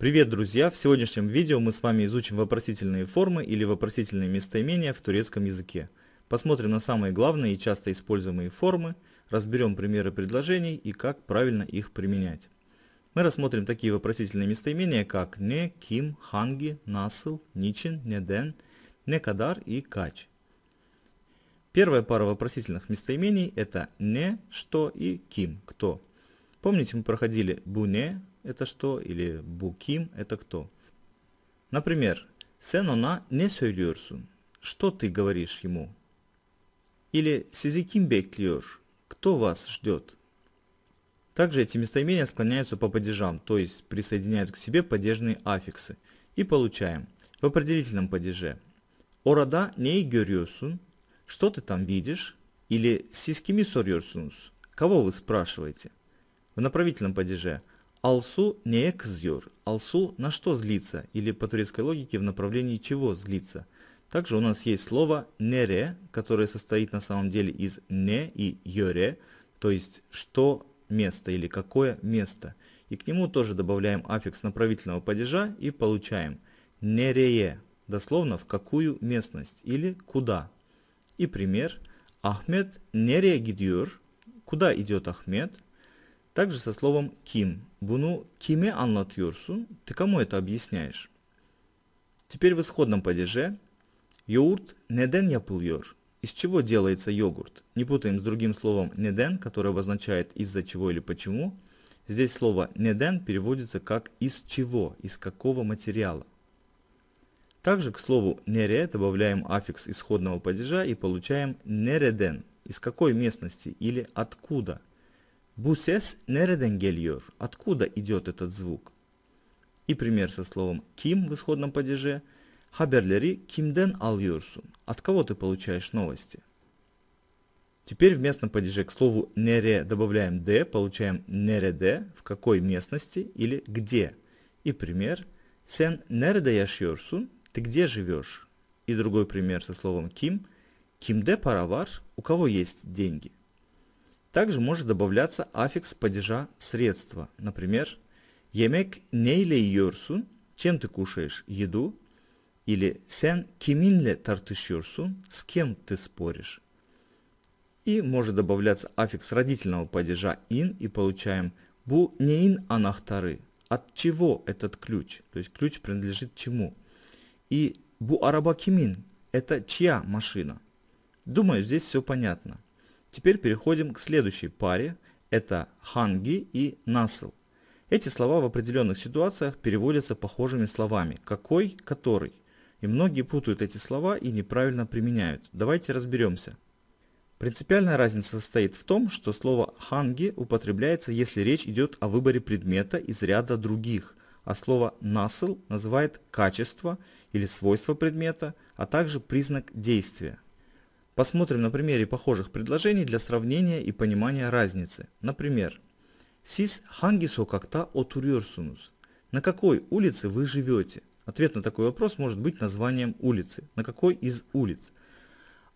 Привет, друзья! В сегодняшнем видео мы с вами изучим вопросительные формы или вопросительные местоимения в турецком языке. Посмотрим на самые главные и часто используемые формы, разберем примеры предложений и как правильно их применять. Мы рассмотрим такие вопросительные местоимения, как «не», «ким», «ханги», «насыл», «ничин», «неден», «некадар» и «кач». Первая пара вопросительных местоимений – это «не», «что» и «ким», «кто». Помните, мы проходили «буне», это что или Буким? это кто. Например, sen ona ne söylüyorsun? Что ты говоришь ему? Или sizi kim Кто вас ждет? Также эти местоимения склоняются по падежам, то есть присоединяют к себе падежные аффиксы. И получаем в определительном падеже Orada neyi görüyorsun? Что ты там видишь? Или siz kimi Кого вы спрашиваете? В направительном падеже Алсу не экзюр. Алсу на что злится, или по турецкой логике в направлении чего злится. Также у нас есть слово нере, которое состоит на самом деле из не и юре, то есть что место или какое место. И к нему тоже добавляем аффикс направительного падежа и получаем нерее, дословно в какую местность или куда. И пример. Ахмед нерее гидюр. Куда идет Ахмед? Также со словом «ким». Bunu kime anlatıyorsun? Ты кому это объясняешь? Теперь в исходном падеже йогурт неден yapılıyor. Из чего делается йогурт? Не путаем с другим словом неден, которое обозначает из-за чего или почему. Здесь слово неден переводится как из чего, из какого материала. Также к слову нере добавляем аффикс исходного падежа и получаем нереден, из какой местности или откуда – Bu ses nereden geliyor? Откуда идет этот звук? И пример со словом «ким» в исходном падеже. Хаберлери кимден алюрсун. От кого ты получаешь новости? Теперь в местном падеже к слову «нере» добавляем «д», получаем «нереде» в какой местности или где. И пример «сен нереде яшьорсун» – «ты где живешь?» И другой пример со словом «ким» – «кимде паравар» – «у кого есть деньги?» Также может добавляться аффикс падежа средства. Например, «Yemek neyle yiyorsun?» Чем ты кушаешь еду? Или «Sen kiminle tartışıyorsun?» С кем ты споришь? И может добавляться аффикс родительного падежа «in» и получаем «Bu neyin anahtarı?» От чего этот ключ? То есть ключ принадлежит чему? И «Bu araba kimin?» Это чья машина? Думаю, здесь все понятно. Теперь переходим к следующей паре. Это ханги и насл. Эти слова в определенных ситуациях переводятся похожими словами. Какой, который. И многие путают эти слова и неправильно применяют. Давайте разберемся. Принципиальная разница состоит в том, что слово «ханги» употребляется, если речь идет о выборе предмета из ряда других, а слово «насл» называет качество или свойство предмета, а также признак действия – Посмотрим на примере похожих предложений для сравнения и понимания разницы. Например, «Сис ханги сокакта отурьорсунус» На какой улице вы живете? Ответ на такой вопрос может быть названием улицы. На какой из улиц?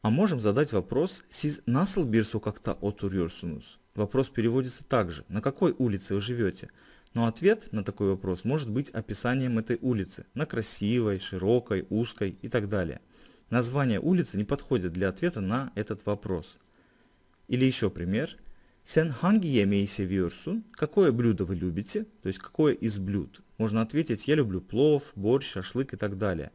А можем задать вопрос «Сиз насл бирсу как-то отурьорсунус?» Вопрос переводится также «На какой улице вы живете?». Но ответ на такой вопрос может быть описанием этой улицы, на красивой, широкой, узкой и так далее – Название улицы не подходит для ответа на этот вопрос. Или еще пример. Сен Ханги мейсе вюрсун. Какое блюдо вы любите? То есть какое из блюд? Можно ответить, я люблю плов, борщ, шашлык и так далее.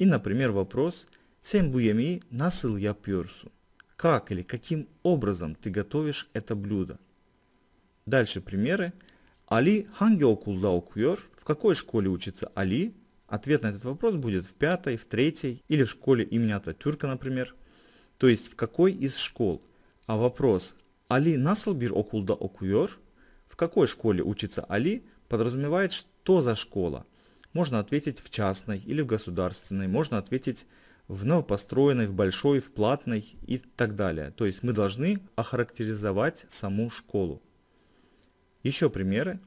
И, например, вопрос Сен буеми насыл я пюрсу. Как или каким образом ты готовишь это блюдо? Дальше примеры. Али ханги окулда окуйор. В какой школе учится Али? Ответ на этот вопрос будет в пятой, в третьей или в школе имени Ататюрка, например. То есть в какой из школ? А вопрос «Али Наслбир окулда окуйор?» В какой школе учится Али подразумевает, что за школа? Можно ответить в частной или в государственной, можно ответить в новопостроенной, в большой, в платной и так далее. То есть мы должны охарактеризовать саму школу. Еще примеры.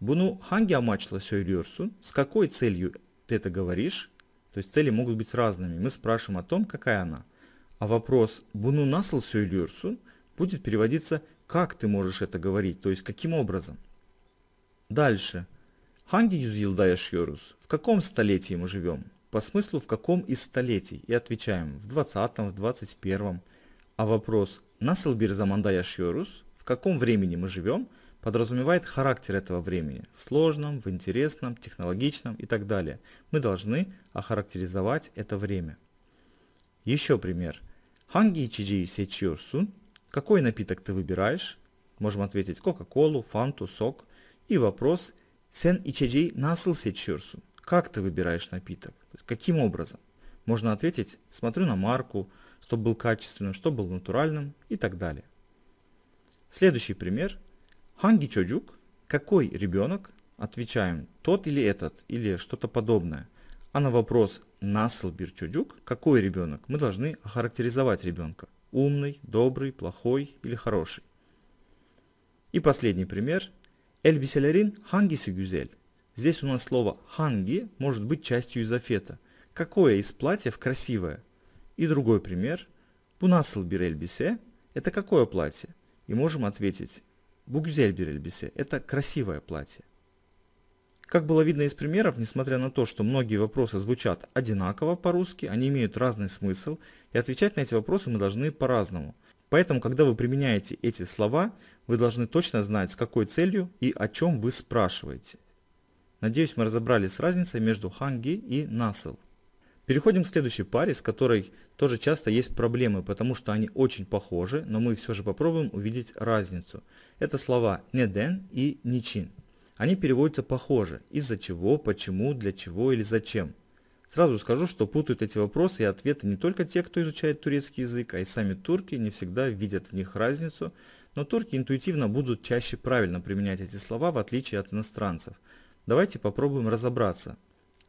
Буну ханги амачла сойрюрсун? С какой целью ты это говоришь, то есть цели могут быть разными. Мы спрашиваем о том, какая она. А вопрос «буну насл сюйлюрсу» будет переводиться «как ты можешь это говорить», то есть каким образом. Дальше. «Ханги юзилдаеш йорус» – в каком столетии мы живем? По смыслу «в каком из столетий?» и отвечаем «в 20-м, в 21-м». А вопрос «насл бирзамандаяш йорус» – в каком времени мы живем – подразумевает характер этого времени в сложном, в интересном, технологичном и так далее. Мы должны охарактеризовать это время. Еще пример. Ханги чиджи сечьорсун. Какой напиток ты выбираешь? Можем ответить Кока-Колу, Фанту, сок. И вопрос Сен и чиджи насыл сечьорсун. Как ты выбираешь напиток? каким образом? Можно ответить, смотрю на марку, чтобы был качественным, чтобы был натуральным и так далее. Следующий пример – Hangi çocuk? Какой ребенок? Отвечаем тот или этот или что-то подобное. А на вопрос «Насл бир чуджук» – какой ребенок? Мы должны охарактеризовать ребенка. Умный, добрый, плохой или хороший. И последний пример. Эльбиселярин ханги сюгюзель. Здесь у нас слово «ханги» может быть частью изофета. Какое из платьев красивое? И другой пример. Бунасл бир эльбисе – это какое платье? И можем ответить Bu güzel bir это красивое платье. Как было видно из примеров, несмотря на то, что многие вопросы звучат одинаково по-русски, они имеют разный смысл, и отвечать на эти вопросы мы должны по-разному. Поэтому, когда вы применяете эти слова, вы должны точно знать, с какой целью и о чем вы спрашиваете. Надеюсь, мы разобрались с разницей между ханги и насл. Переходим к следующей паре, с которой тоже часто есть проблемы, потому что они очень похожи, но мы все же попробуем увидеть разницу. Это слова «неден» и «ничин». Они переводятся похоже, из-за чего, почему, для чего или зачем. Сразу скажу, что путают эти вопросы и ответы не только те, кто изучает турецкий язык, а и сами турки не всегда видят в них разницу, но турки интуитивно будут чаще правильно применять эти слова, в отличие от иностранцев. Давайте попробуем разобраться,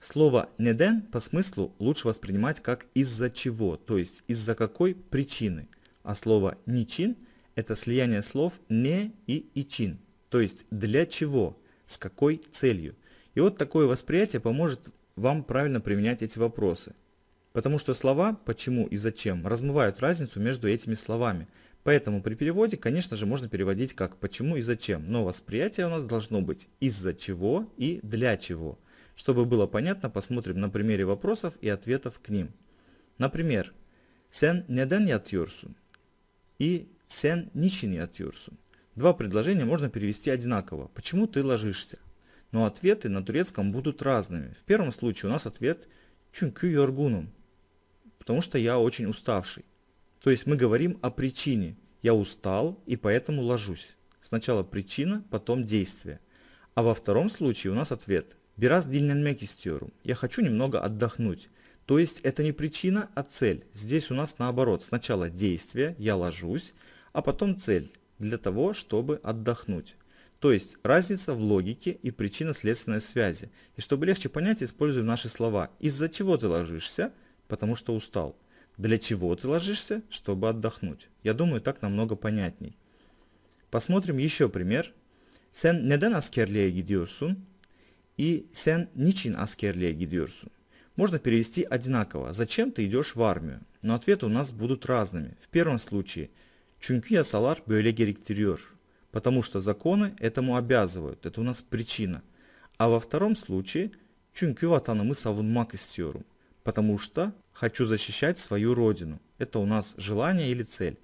Слово «неден» по смыслу лучше воспринимать как «из-за чего», то есть «из-за какой причины». А слово «ничин» – это слияние слов «не» и «ичин», то есть «для чего», «с какой целью». И вот такое восприятие поможет вам правильно применять эти вопросы. Потому что слова «почему» и «зачем» размывают разницу между этими словами. Поэтому при переводе, конечно же, можно переводить как «почему» и «зачем», но восприятие у нас должно быть «из-за чего» и «для чего». Чтобы было понятно, посмотрим на примере вопросов и ответов к ним. Например, «Sen neden yatıyorsun?» и «Sen niçin yatıyorsun?» Два предложения можно перевести одинаково «Почему ты ложишься?». Но ответы на турецком будут разными. В первом случае у нас ответ «Çünkü yorgunum», потому что я очень уставший. То есть мы говорим о причине. Я устал и поэтому ложусь. Сначала причина, потом действие. А во втором случае у нас ответ Biraz dinlenmek istiyorum. Я хочу немного отдохнуть. То есть это не причина, а цель. Здесь у нас наоборот. Сначала действие, я ложусь, а потом цель. Для того, чтобы отдохнуть. То есть разница в логике и причинно-следственной связи. И чтобы легче понять, используем наши слова. Из-за чего ты ложишься? Потому что устал. Для чего ты ложишься? Чтобы отдохнуть. Я думаю, так намного понятней. Посмотрим еще пример. Sen neden askerliğe gidiyorsun? и «сен ничин аскерлия гидерсу» можно перевести одинаково «зачем ты идешь в армию?», но ответы у нас будут разными. В первом случае «чункю ясалар бөйле геректерьер», потому что законы этому обязывают, это у нас причина. А во втором случае «чункю ватанамы савунмак истерум», потому что «хочу защищать свою родину», это у нас желание или цель.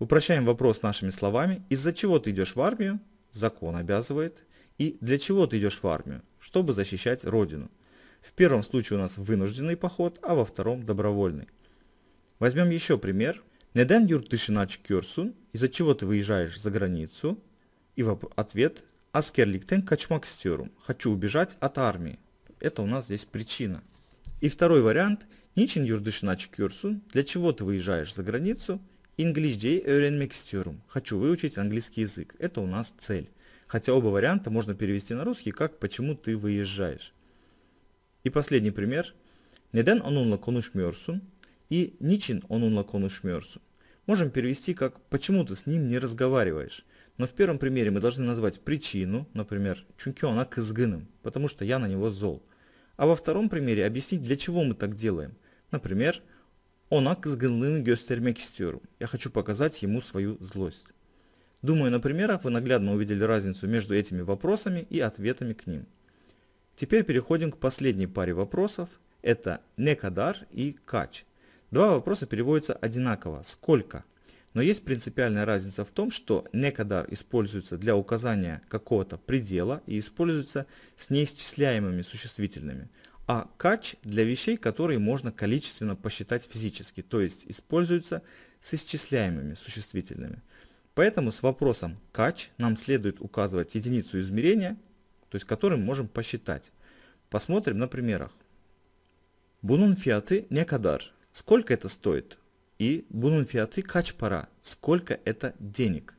Упрощаем вопрос нашими словами «из-за чего ты идешь в армию?» Закон обязывает. И для чего ты идешь в армию? Чтобы защищать родину. В первом случае у нас вынужденный поход, а во втором добровольный. Возьмем еще пример. Неден yurtdışınaç çıkıyorsun? Из-за чего ты выезжаешь за границу? И в ответ Аскерликтен качмак Хочу убежать от армии. Это у нас здесь причина. И второй вариант. Ничин yurtdışına çıkıyorsun? Для чего ты выезжаешь за границу? English öğrenmek Хочу выучить английский язык. Это у нас цель. Хотя оба варианта можно перевести на русский как «почему ты выезжаешь». И последний пример. Neden onunla konuşmuyorsun? И ничин niçin onunla konuşmuyorsun? Можем перевести как «почему ты с ним не разговариваешь?». Но в первом примере мы должны назвать причину, например, «çünkü ona kızgınım», потому что я на него зол. А во втором примере объяснить, для чего мы так делаем. Например, онак kızgınlığını göstermek istiyorum». Я хочу показать ему свою злость. Думаю, на примерах вы наглядно увидели разницу между этими вопросами и ответами к ним. Теперь переходим к последней паре вопросов. Это «некадар» и «кач». Два вопроса переводятся одинаково «сколько?». Но есть принципиальная разница в том, что «некадар» используется для указания какого-то предела и используется с неисчисляемыми существительными, а «кач» для вещей, которые можно количественно посчитать физически, то есть используется с исчисляемыми существительными – Поэтому с вопросом кач нам следует указывать единицу измерения, то есть которую мы можем посчитать. Посмотрим на примерах. Бунун фиаты некадар. Сколько это стоит? И бунун фиаты кач пара. Сколько это денег?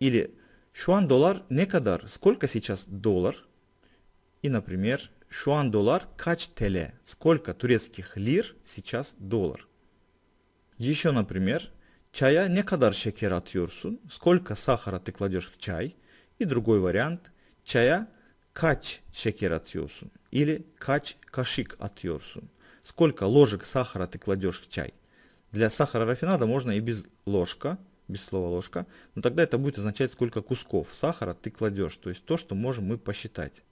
Или шуан доллар некадар. Сколько сейчас доллар? И, например, шуан доллар кач теле. Сколько турецких лир сейчас доллар? Еще, например, Чая не кадар шекер атıyorsun, сколько сахара ты кладешь в чай. И другой вариант, чая кач шекер atıyorsun или кач кашик atıyorsun. Сколько ложек сахара ты кладешь в чай. Для сахара рафинада можно и без ложка, без слова ложка, но тогда это будет означать, сколько кусков сахара ты кладешь, то есть то, что можем мы посчитать.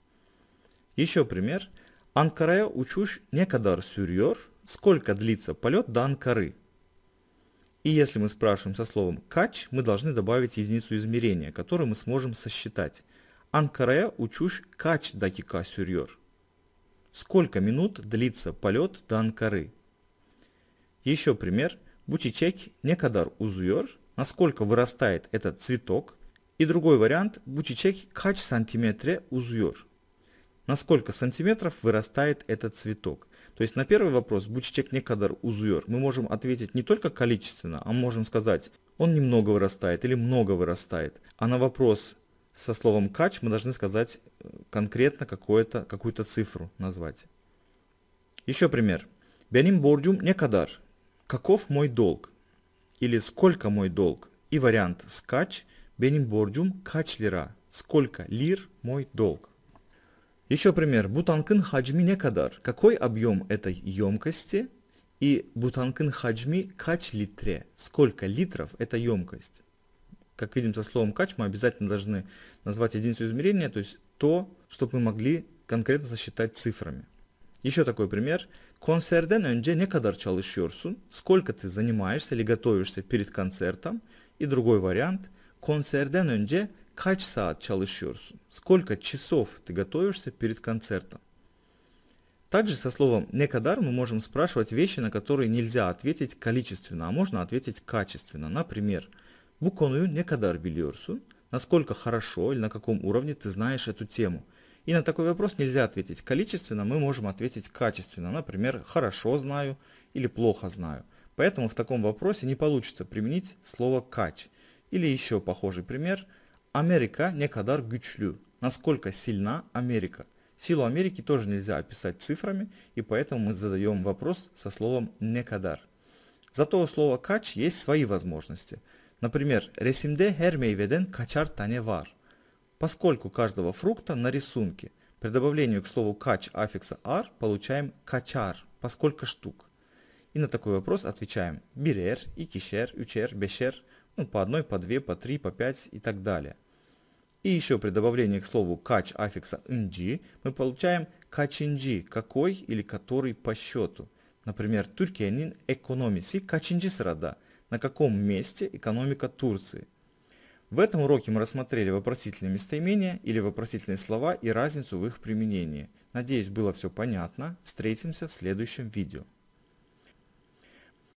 Еще пример. Анкарая учуш некадар сюрьер, сколько длится полет до Анкары – и если мы спрашиваем со словом «кач», мы должны добавить единицу измерения, которую мы сможем сосчитать. «Анкаре учуш кач дакика сюрьер». Сколько минут длится полет до Анкары? Еще пример. Бучичек некадар узуер. Насколько вырастает этот цветок? И другой вариант. Бучичек кач сантиметре узуер. Насколько сантиметров вырастает этот цветок? То есть на первый вопрос «Буччек ne kadar uzuyor» мы можем ответить не только количественно, а можем сказать «он немного вырастает» или «много вырастает». А на вопрос со словом «кач» мы должны сказать э, конкретно какую-то какую-то цифру назвать. Еще пример. «Беним бордюм не кадар» – «каков мой долг» или «сколько мой долг» и вариант «скач» – «беним бордюм кач – «сколько лир мой долг». Еще пример. Бутанкын хаджми не кадар. Какой объем этой емкости? И бутанкын хаджми кач литре. Сколько литров эта емкость? Как видим, со словом кач мы обязательно должны назвать единицу измерения, то есть то, чтобы мы могли конкретно сосчитать цифрами. Еще такой пример. Консерден önce ne kadar çalışıyorsun? Сколько ты занимаешься или готовишься перед концертом? И другой вариант. Консерден önce Kaç saat çalışıyorsun? Сколько часов ты готовишься перед концертом? Также со словом «некодар» мы можем спрашивать вещи, на которые нельзя ответить количественно, а можно ответить качественно. Например, буконую konuyu ne kadar Насколько хорошо или на каком уровне ты знаешь эту тему? И на такой вопрос нельзя ответить количественно, мы можем ответить качественно. Например, «хорошо знаю» или «плохо знаю». Поэтому в таком вопросе не получится применить слово «кач». Или еще похожий пример – Америка ne kadar güçlü? Насколько сильна Америка? Силу Америки тоже нельзя описать цифрами, и поэтому мы задаем вопрос со словом «не кадар». Зато у слова «кач» есть свои возможности. Например, «ресимде her meyveden kaçar tane var», поскольку каждого фрукта на рисунке. При добавлении к слову «кач» аффикса «ар» получаем «качар», поскольку штук. И на такой вопрос отвечаем «бирер», и кишер, «ючер», «бешер», ну, по одной, по две, по три, по пять и так далее. И еще при добавлении к слову catch аффикса ng мы получаем качинджи, какой или который по счету. Например, Türkiye'nin ekonomisi kaçıncı sırada? На каком месте экономика Турции? В этом уроке мы рассмотрели вопросительные местоимения или вопросительные слова и разницу в их применении. Надеюсь, было все понятно. Встретимся в следующем видео.